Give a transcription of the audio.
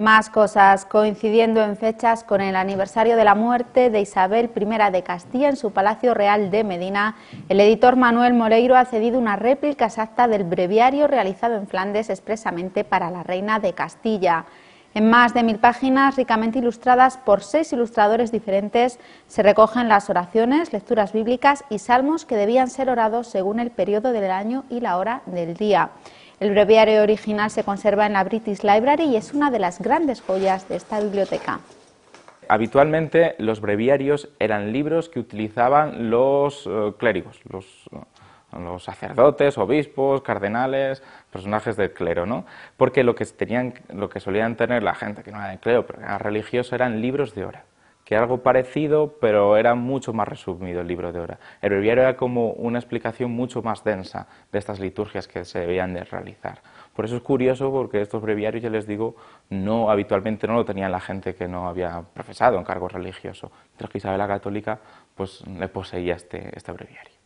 Más cosas, coincidiendo en fechas con el aniversario de la muerte de Isabel I de Castilla en su Palacio Real de Medina, el editor Manuel Moreiro ha cedido una réplica exacta del breviario realizado en Flandes expresamente para la reina de Castilla. En más de mil páginas, ricamente ilustradas por seis ilustradores diferentes, se recogen las oraciones, lecturas bíblicas y salmos que debían ser orados según el periodo del año y la hora del día. El breviario original se conserva en la British Library y es una de las grandes joyas de esta biblioteca. Habitualmente los breviarios eran libros que utilizaban los eh, clérigos, los, eh, los sacerdotes, obispos, cardenales, personajes del clero, ¿no? Porque lo que, tenían, lo que solían tener la gente que no era del clero, pero era religioso, eran libros de hora que era algo parecido, pero era mucho más resumido el libro de hora. El breviario era como una explicación mucho más densa de estas liturgias que se debían de realizar. Por eso es curioso, porque estos breviarios, ya les digo, no habitualmente no lo tenían la gente que no había profesado en cargo religioso, mientras que Isabel la Católica pues, le poseía este, este breviario.